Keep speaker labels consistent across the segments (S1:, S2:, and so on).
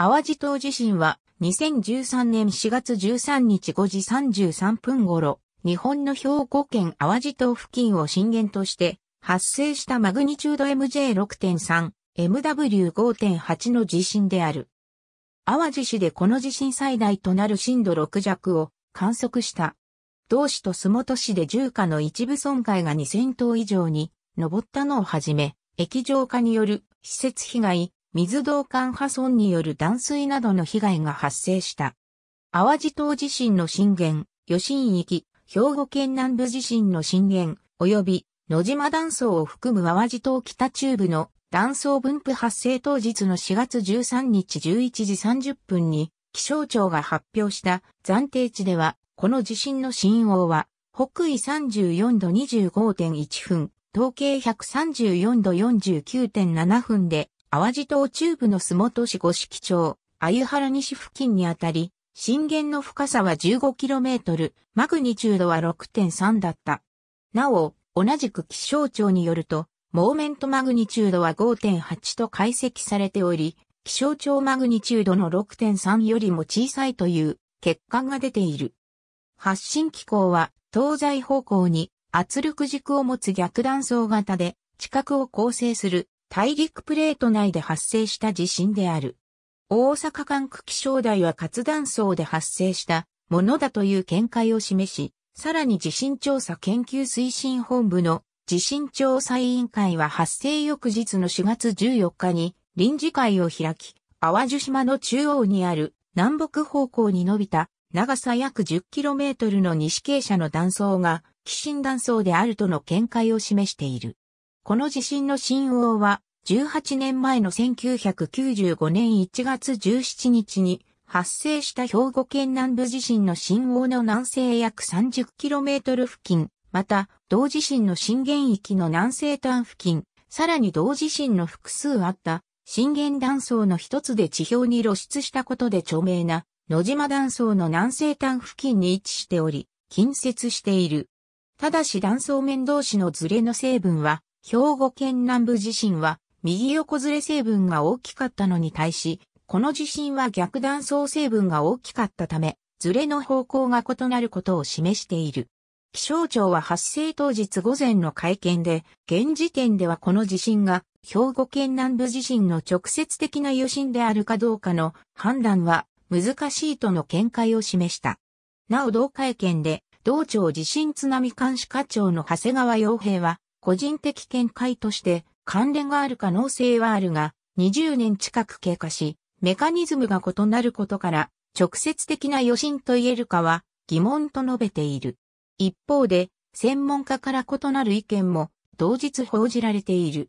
S1: 淡路島地震は2013年4月13日5時33分頃、日本の兵庫県淡路島付近を震源として発生したマグニチュード MJ6.3、MW5.8 の地震である。淡路市でこの地震最大となる震度6弱を観測した。同市と洲本市で住家の一部損壊が2000棟以上に上ったのをはじめ、液状化による施設被害、水道管破損による断水などの被害が発生した。淡路島地震の震源、余震域、兵庫県南部地震の震源、及び野島断層を含む淡路島北中部の断層分布発生当日の4月13日11時30分に気象庁が発表した暫定値では、この地震の震央は北緯34度25.1分、東経134度49.7分で淡路島中部の洲本市五色町、鮎原西付近にあたり、震源の深さは 15km、マグニチュードは6.3だった。なお、同じく気象庁によると、モーメントマグニチュードは5.8と解析されており、気象庁マグニチュードの6.3よりも小さいという結果が出ている。発信機構は東西方向に圧力軸を持つ逆断層型で地殻を構成する大陸プレート内で発生した地震である。大阪管区気象台は活断層で発生したものだという見解を示し、さらに地震調査研究推進本部の地震調査委員会は発生翌日の4月14日に臨時会を開き、淡路島の中央にある南北方向に伸びた長さ約 10km の西傾斜の断層が、寄進断層であるとの見解を示している。この地震の震央は、18年前の1995年1月17日に発生した兵庫県南部地震の震央の南西約 30km 付近、また、同地震の震源域の南西端付近、さらに同地震の複数あった震源断層の一つで地表に露出したことで著名な野島断層の南西端付近に位置しており、近接している。ただし断層面同士のズレの成分は兵庫県南部地震は右横ずれ成分が大きかったのに対し、この地震は逆断層成分が大きかったため、ずれの方向が異なることを示している。気象庁は発生当日午前の会見で、現時点ではこの地震が兵庫県南部地震の直接的な余震であるかどうかの判断は難しいとの見解を示した。なお同会見で、同庁地震津波監視課長の長谷川洋平は、個人的見解として関連がある可能性はあるが、20年近く経過し、メカニズムが異なることから、直接的な余震と言えるかは疑問と述べている。一方で、専門家から異なる意見も同日報じられている。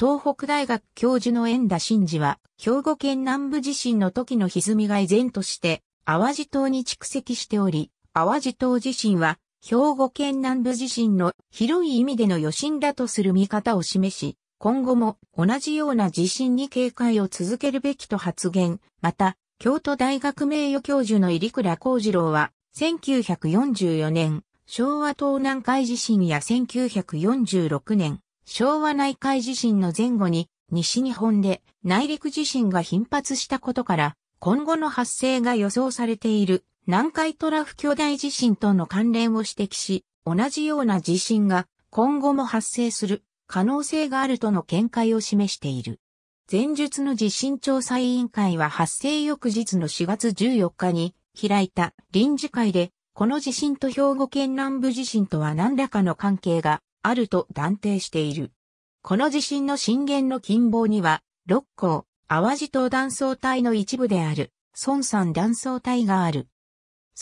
S1: 東北大学教授の遠田真嗣は、兵庫県南部地震の時の歪みが依然として、淡路島に蓄積しており、淡路島地震は兵庫県南部地震の広い意味での余震だとする見方を示し、今後も同じような地震に警戒を続けるべきと発言。また、京都大学名誉教授の入倉幸次郎は、1944年、昭和東南海地震や1946年、昭和内海地震の前後に、西日本で内陸地震が頻発したことから、今後の発生が予想されている南海トラフ巨大地震との関連を指摘し、同じような地震が今後も発生する可能性があるとの見解を示している。前述の地震調査委員会は発生翌日の4月14日に開いた臨時会で、この地震と兵庫県南部地震とは何らかの関係があると断定している。この地震の震源の近傍には、六甲、淡路島断層帯の一部である、孫山断層帯がある。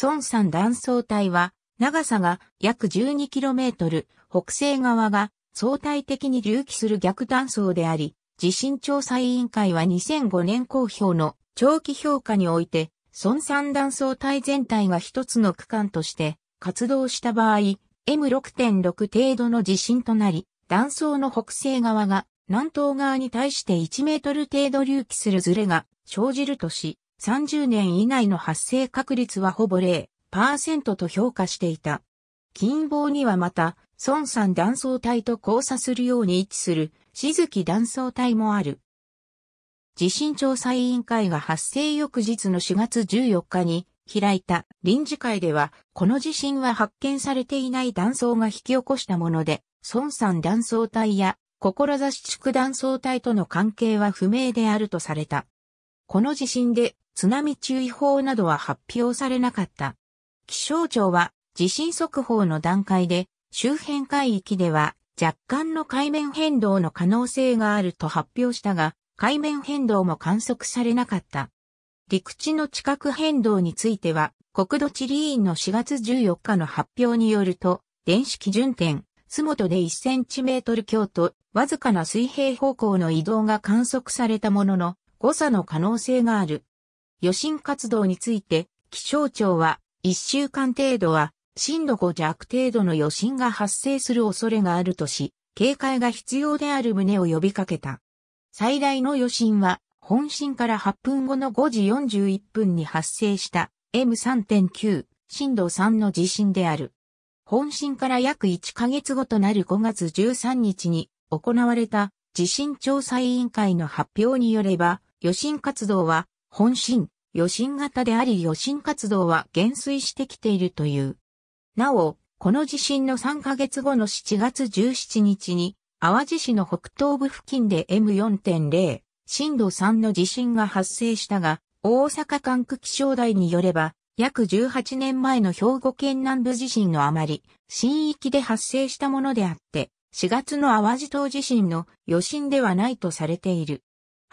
S1: 孫山断層帯は、長さが約 12km、北西側が相対的に隆起する逆断層であり、地震調査委員会は2005年公表の長期評価において、孫山断層帯全体が一つの区間として活動した場合、M6.6 程度の地震となり、断層の北西側が南東側に対して1メートル程度隆起するズレが生じるとし、30年以内の発生確率はほぼ0%と評価していた。近傍にはまた、孫山断層帯と交差するように位置する、静木断層帯もある。地震調査委員会が発生翌日の4月14日に開いた臨時会では、この地震は発見されていない断層が引き起こしたもので、孫山断層帯や志地区断層帯との関係は不明であるとされた。この地震で津波注意報などは発表されなかった。気象庁は地震速報の段階で周辺海域では若干の海面変動の可能性があると発表したが、海面変動も観測されなかった。陸地の地殻変動については、国土地理院の4月14日の発表によると、電子基準点、洲本で1センチメートル強と、わずかな水平方向の移動が観測されたものの、誤差の可能性がある。余震活動について、気象庁は、1週間程度は、震度5弱程度の余震が発生する恐れがあるとし、警戒が必要である旨を呼びかけた。最大の余震は、本震から8分後の5時41分に発生した M3.9 震度3の地震である。本震から約1ヶ月後となる5月13日に行われた地震調査委員会の発表によれば、余震活動は本震、余震型であり余震活動は減衰してきているという。なお、この地震の3ヶ月後の7月17日に、淡路市の北東部付近で M4.0、震度3の地震が発生したが、大阪管区気象台によれば、約18年前の兵庫県南部地震のあまり、新域で発生したものであって、4月の淡路島地震の余震ではないとされている。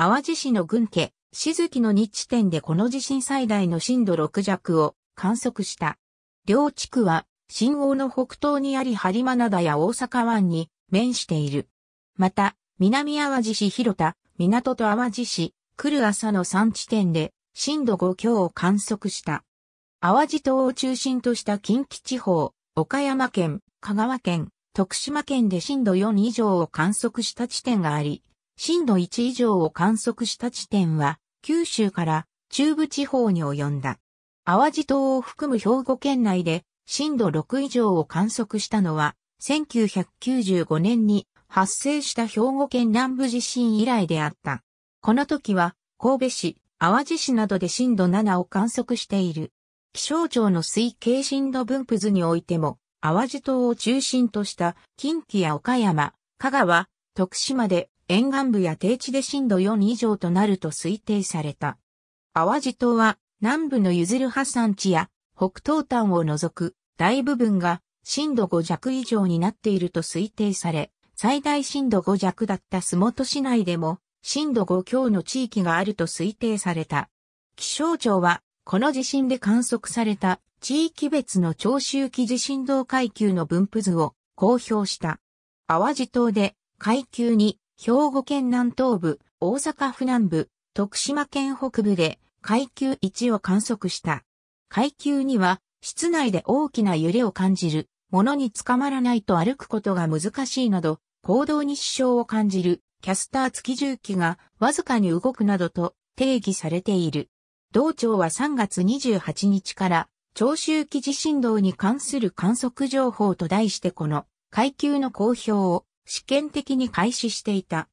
S1: 淡路市の軍家、静木の2地点でこの地震最大の震度6弱を観測した。両地区は、新王の北東にあり播磨灘や大阪湾に面している。また、南淡路市広田、港と淡路市、来る朝の3地点で震度5強を観測した。淡路島を中心とした近畿地方、岡山県、香川県、徳島県で震度4以上を観測した地点があり、震度1以上を観測した地点は、九州から中部地方に及んだ。淡路島を含む兵庫県内で震度6以上を観測したのは、1995年に発生した兵庫県南部地震以来であった。この時は、神戸市、淡路市などで震度7を観測している。気象庁の推計震度分布図においても、淡路島を中心とした近畿や岡山、香川、徳島で沿岸部や低地で震度4以上となると推定された。淡路島は南部のゆずる破産地や北東端を除く大部分が震度5弱以上になっていると推定され、最大震度5弱だった洲本市内でも震度5強の地域があると推定された。気象庁はこの地震で観測された地域別の長周期地震動階級の分布図を公表した。淡路島で階級2、兵庫県南東部、大阪府南部、徳島県北部で階級1を観測した。階級2は、室内で大きな揺れを感じる、物につかまらないと歩くことが難しいなど、行動に支障を感じる、キャスター付き重機がわずかに動くなどと定義されている。同庁は3月28日から、長周期地震動に関する観測情報と題してこの階級の公表を試験的に開始していた。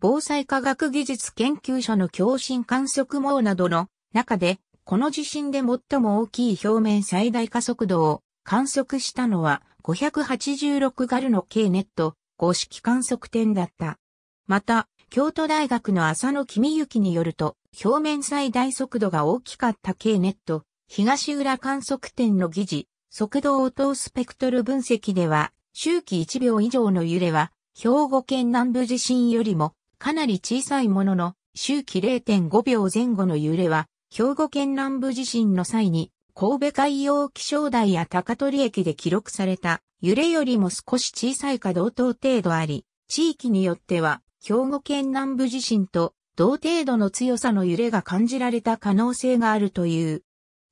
S1: 防災科学技術研究所の共振観測網などの中で、この地震で最も大きい表面最大加速度を観測したのは586ガルの K ネット公式観測点だった。また、京都大学の浅野君幸によると、表面最大速度が大きかった K ネット東浦観測点の疑似、速度応答スペクトル分析では、周期1秒以上の揺れは兵庫県南部地震よりもかなり小さいものの、周期0.5秒前後の揺れは、兵庫県南部地震の際に、神戸海洋気象台や高取駅で記録された揺れよりも少し小さいか同等程度あり、地域によっては、兵庫県南部地震と同程度の強さの揺れが感じられた可能性があるという。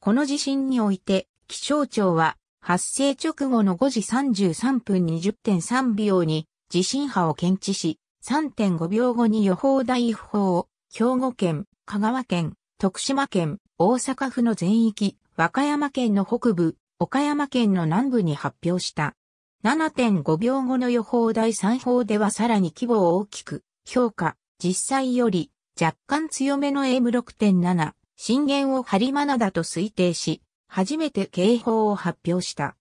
S1: この地震において、気象庁は、発生直後の5時33分20.3秒に、地震波を検知し、3.5秒後に予報台報を、兵庫県、香川県、徳島県、大阪府の全域、和歌山県の北部、岡山県の南部に発表した。7.5秒後の予報第3報ではさらに規模を大きく、評価、実際より、若干強めの M6.7、震源をマナだと推定し、初めて警報を発表した。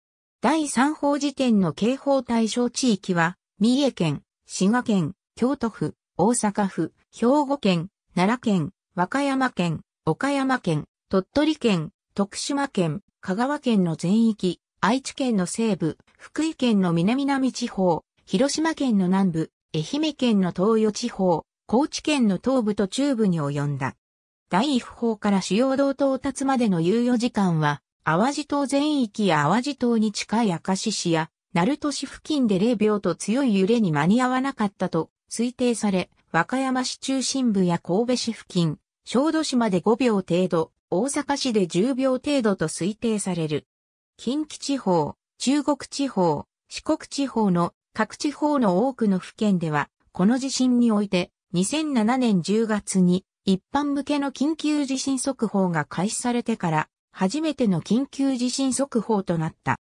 S1: 第3報時点の警報対象地域は、三重県、滋賀県、京都府、大阪府、兵庫県、奈良県、和歌山県、岡山県、鳥取県、徳島県、香川県の全域、愛知県の西部、福井県の南南地方、広島県の南部、愛媛県の東予地方、高知県の東部と中部に及んだ。第一報から主要道到達までの猶予時間は、淡路島全域や淡路島に近い明石市や鳴門市付近で0秒と強い揺れに間に合わなかったと推定され、和歌山市中心部や神戸市付近、小豆島で5秒程度、大阪市で10秒程度と推定される。近畿地方、中国地方、四国地方の各地方の多くの府県では、この地震において2007年10月に一般向けの緊急地震速報が開始されてから初めての緊急地震速報となった。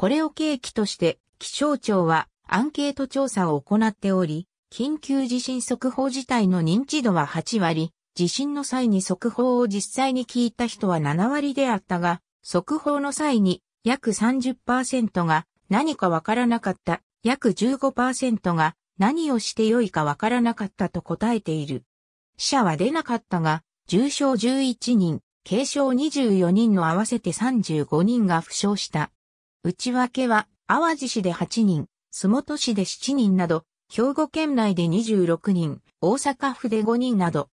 S1: これを契機として気象庁はアンケート調査を行っており、緊急地震速報自体の認知度は8割、地震の際に速報を実際に聞いた人は7割であったが、速報の際に約30%が何かわからなかった、約15%が何をしてよいかわからなかったと答えている。死者は出なかったが、重症11人、軽症24人の合わせて35人が負傷した。内訳は、淡路市で8人、洲本市で7人など、兵庫県内で26人、大阪府で5人など、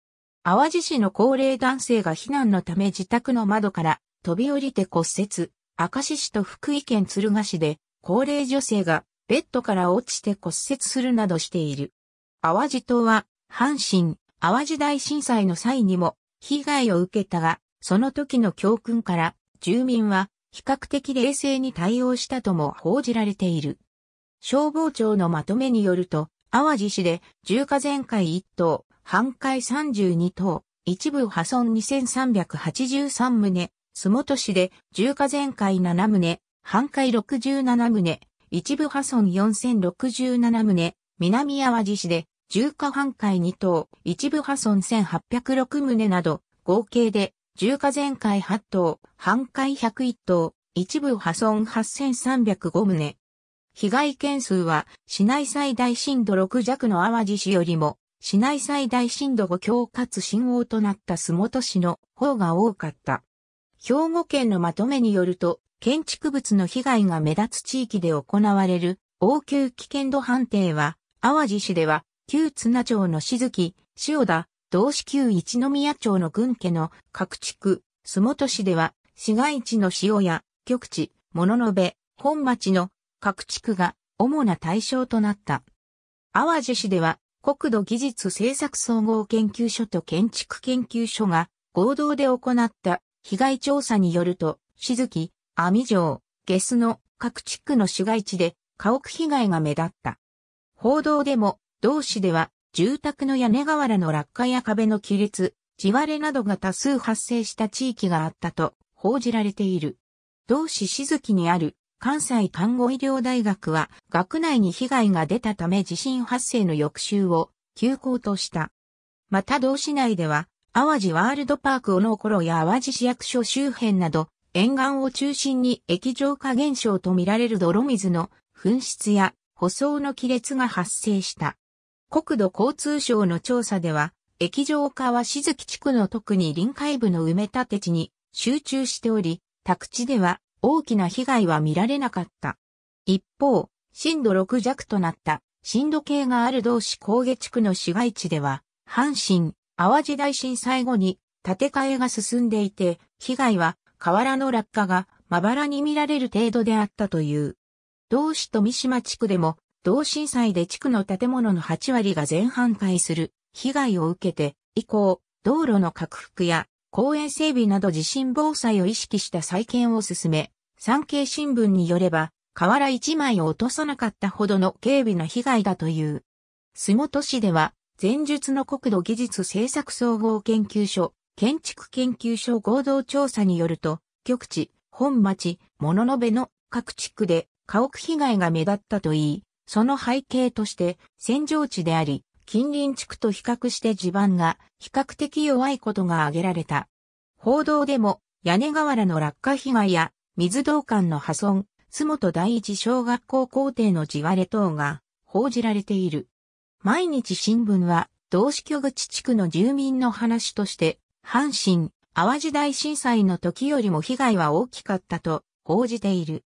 S1: 淡路市の高齢男性が避難のため自宅の窓から飛び降りて骨折、明石市と福井県鶴ヶ市で高齢女性がベッドから落ちて骨折するなどしている。淡路島は阪神・淡路大震災の際にも被害を受けたが、その時の教訓から住民は比較的冷静に対応したとも報じられている。消防庁のまとめによると、淡路市で重火全壊1棟、半壊32棟、一部破損2383棟、洲本市で重火全壊7棟、半壊67棟、一部破損4067棟、南淡路市で重火半壊2棟、一部破損1806棟など、合計で重火全壊8棟、半壊101棟、一部破損8305棟。被害件数は、市内最大震度6弱の淡路市よりも、市内最大震度5強かつ震央となった洲本市の方が多かった。兵庫県のまとめによると、建築物の被害が目立つ地域で行われる応急危険度判定は、淡路市では、旧津名町の静木、塩田、同市旧一宮町の群家の各地区、洲本市では、市街地の塩屋、局地、物の部、本町の各地区が主な対象となった。淡路市では、国土技術政策総合研究所と建築研究所が合同で行った被害調査によると、静木、網城、ゲスの各地区の市街地で家屋被害が目立った。報道でも、同市では住宅の屋根瓦の落下や壁の亀裂、地割れなどが多数発生した地域があったと報じられている。同市静木にある関西看護医療大学は学内に被害が出たため地震発生の翌週を休校とした。また同市内では淡路ワールドパークの頃や淡路市役所周辺など沿岸を中心に液状化現象とみられる泥水の噴出や舗装の亀裂が発生した。国土交通省の調査では、液状化は静木地区の特に臨海部の埋め立て地に集中しており、宅地では大きな被害は見られなかった。一方、震度6弱となった震度計がある同市高下地区の市街地では、阪神、淡路大震災後に建て替えが進んでいて、被害は河原の落下がまばらに見られる程度であったという。同市と三島地区でも同震災で地区の建物の8割が全半壊する被害を受けて、以降、道路の拡幅や公園整備など地震防災を意識した再建を進め、産経新聞によれば、瓦一枚を落とさなかったほどの警備な被害だという。洲本市では、前述の国土技術政策総合研究所、建築研究所合同調査によると、局地、本町、物延の各地区で家屋被害が目立ったといい、その背景として戦場地であり、近隣地区と比較して地盤が比較的弱いことが挙げられた。報道でも屋根瓦の落下被害や水道管の破損、洲本第一小学校校庭の地割れ等が報じられている。毎日新聞は同市居口地区の住民の話として、阪神、淡路大震災の時よりも被害は大きかったと報じている。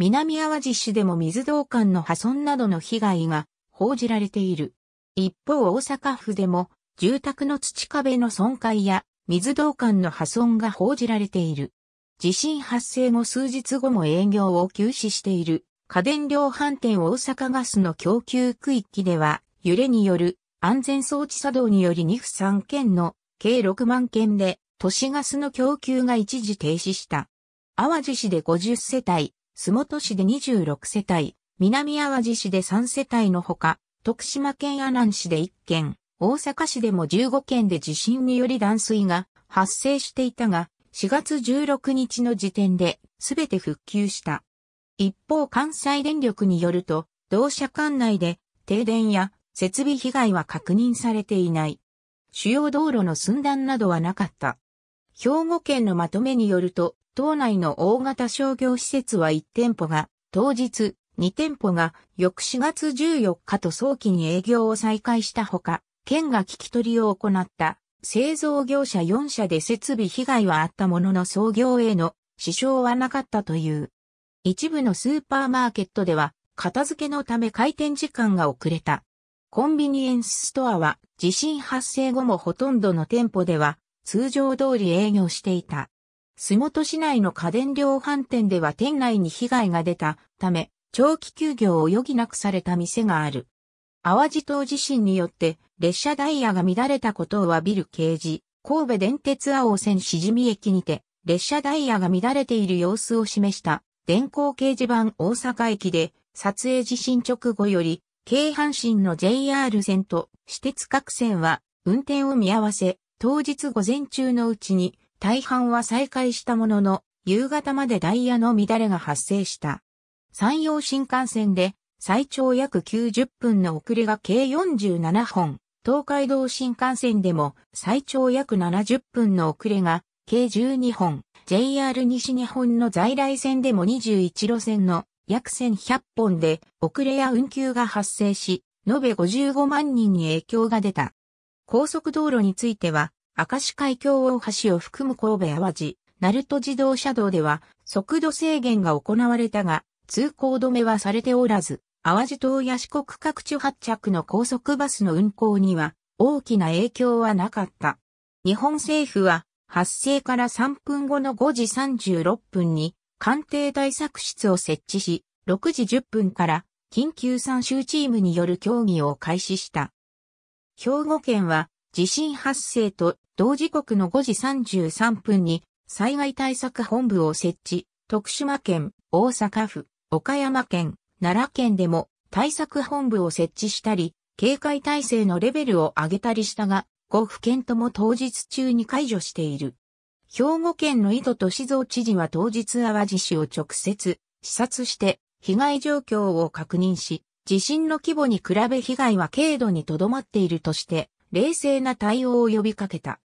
S1: 南淡路市でも水道管の破損などの被害が報じられている。一方大阪府でも住宅の土壁の損壊や水道管の破損が報じられている。地震発生後数日後も営業を休止している家電量販店大阪ガスの供給区域では揺れによる安全装置作動により2府3県の計6万件で都市ガスの供給が一時停止した。淡路市で50世帯洲本市で26世帯、南淡路市で3世帯のほか、徳島県阿南市で1件、大阪市でも15件で地震により断水が発生していたが、4月16日の時点で全て復旧した。一方関西電力によると、同社管内で停電や設備被害は確認されていない。主要道路の寸断などはなかった。兵庫県のまとめによると、島内の大型商業施設は1店舗が、当日、2店舗が翌4月14日と早期に営業を再開したほか、県が聞き取りを行った製造業者4社で設備被害はあったものの創業への支障はなかったという。一部のスーパーマーケットでは片付けのため開店時間が遅れた。コンビニエンスストアは地震発生後もほとんどの店舗では通常通り営業していた。洲本市内の家電量販店では店内に被害が出たため、長期休業を余儀なくされた店がある。淡路島地震によって列車ダイヤが乱れたことを詫びる掲示、神戸電鉄青線しじみ駅にて列車ダイヤが乱れている様子を示した電光掲示板大阪駅で撮影地震直後より京阪神の JR 線と私鉄各線は運転を見合わせ、当日午前中のうちに大半は再開したものの、夕方までダイヤの乱れが発生した。山陽新幹線で最長約90分の遅れが計47本、東海道新幹線でも最長約70分の遅れが計12本、JR 西日本の在来線でも21路線の約1100本で遅れや運休が発生し、延べ55万人に影響が出た。高速道路については、明石海峡大橋を含む神戸淡路、鳴門自動車道では速度制限が行われたが、通行止めはされておらず、淡路島や四国各地発着の高速バスの運行には大きな影響はなかった。日本政府は発生から3分後の5時36分に官邸対策室を設置し、6時10分から緊急参集チームによる協議を開始した。兵庫県は地震発生と同時刻の5時33分に災害対策本部を設置、徳島県、大阪府、岡山県、奈良県でも対策本部を設置したり、警戒体制のレベルを上げたりしたが、5府県とも当日中に解除している。兵庫県の井戸静岡知事は当日淡路市を直接視察して被害状況を確認し、地震の規模に比べ被害は軽度にとどまっているとして、冷静な対応を呼びかけた。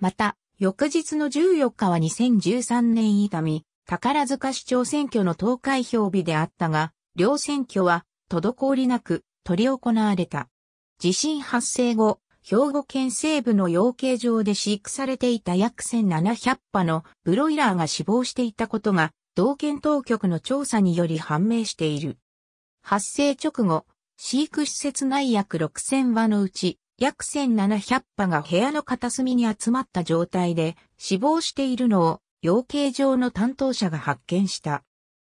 S1: また、翌日の14日は2013年伊丹、宝塚市長選挙の投開票日であったが、両選挙は、滞りなく、取り行われた。地震発生後、兵庫県西部の養鶏場で飼育されていた約1700羽のブロイラーが死亡していたことが、道県当局の調査により判明している。発生直後、飼育施設内約6000羽のうち約1700羽が部屋の片隅に集まった状態で死亡しているのを養鶏場の担当者が発見した。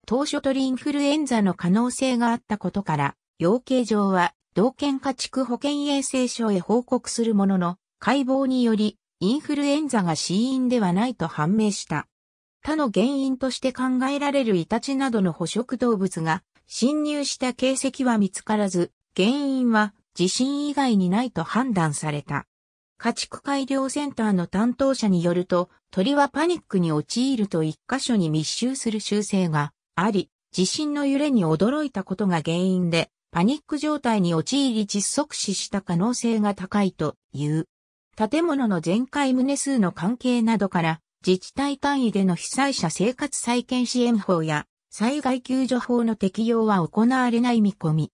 S1: 当初鳥インフルエンザの可能性があったことから、養鶏場は同県家畜保健衛生省へ報告するものの、解剖によりインフルエンザが死因ではないと判明した。他の原因として考えられるイタチなどの捕食動物が侵入した形跡は見つからず、原因は地震以外にないと判断された。家畜改良センターの担当者によると、鳥はパニックに陥ると一箇所に密集する習性があり、地震の揺れに驚いたことが原因で、パニック状態に陥り窒息死した可能性が高いという。建物の全壊棟数の関係などから、自治体単位での被災者生活再建支援法や災害救助法の適用は行われない見込み。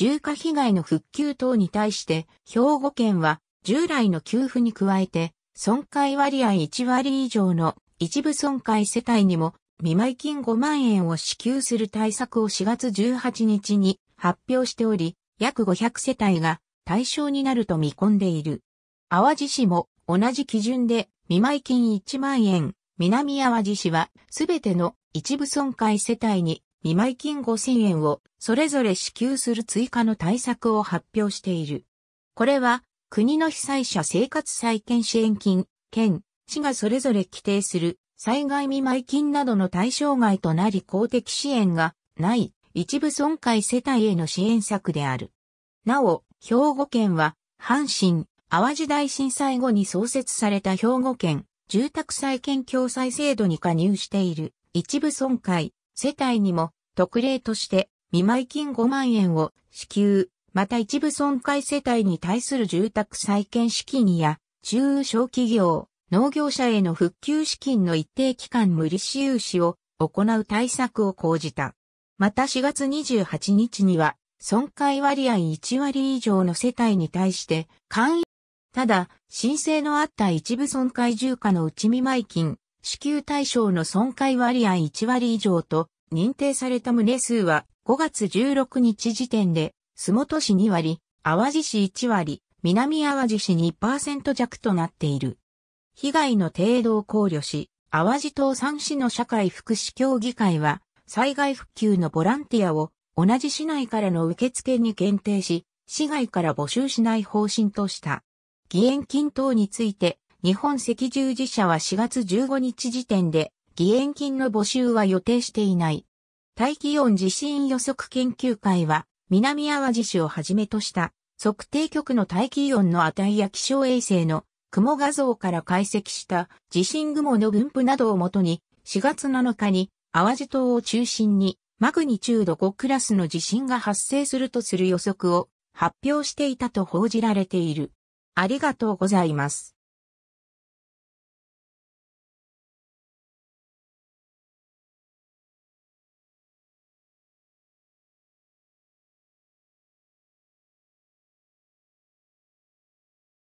S1: 重火被害の復旧等に対して、兵庫県は従来の給付に加えて、損壊割合1割以上の一部損壊世帯にも見舞金5万円を支給する対策を4月18日に発表しており、約500世帯が対象になると見込んでいる。淡路市も同じ基準で見舞金1万円、南淡路市はすべての一部損壊世帯に見舞金5000円をそれぞれ支給する追加の対策を発表している。これは国の被災者生活再建支援金、県、市がそれぞれ規定する災害見舞金などの対象外となり公的支援がない一部損壊世帯への支援策である。なお、兵庫県は阪神、淡路大震災後に創設された兵庫県住宅再建共済制度に加入している一部損壊世帯にも特例として見舞金5万円を支給、また一部損壊世帯に対する住宅再建資金や中小企業、農業者への復旧資金の一定期間無利子融資を行う対策を講じた。また4月28日には、損壊割合1割以上の世帯に対して、簡易、ただ、申請のあった一部損壊住家の内見舞金支給対象の損壊割合1割以上と認定された旨数は5月16日時点で、洲本市2割、淡路市1割、南淡路市2%弱となっている。被害の程度を考慮し、淡路島産市の社会福祉協議会は、災害復旧のボランティアを同じ市内からの受付に限定し、市外から募集しない方針とした。義援金等について、日本赤十字社は4月15日時点で、義援金の募集は予定していない。大気温地震予測研究会は、南淡路市をはじめとした、測定局の大気温の値や気象衛星の雲画像から解析した地震雲の分布などをもとに、4月7日に淡路島を中心にマグニチュード5クラスの地震が発生するとする予測を発表していたと報じられている。ありがとうございます。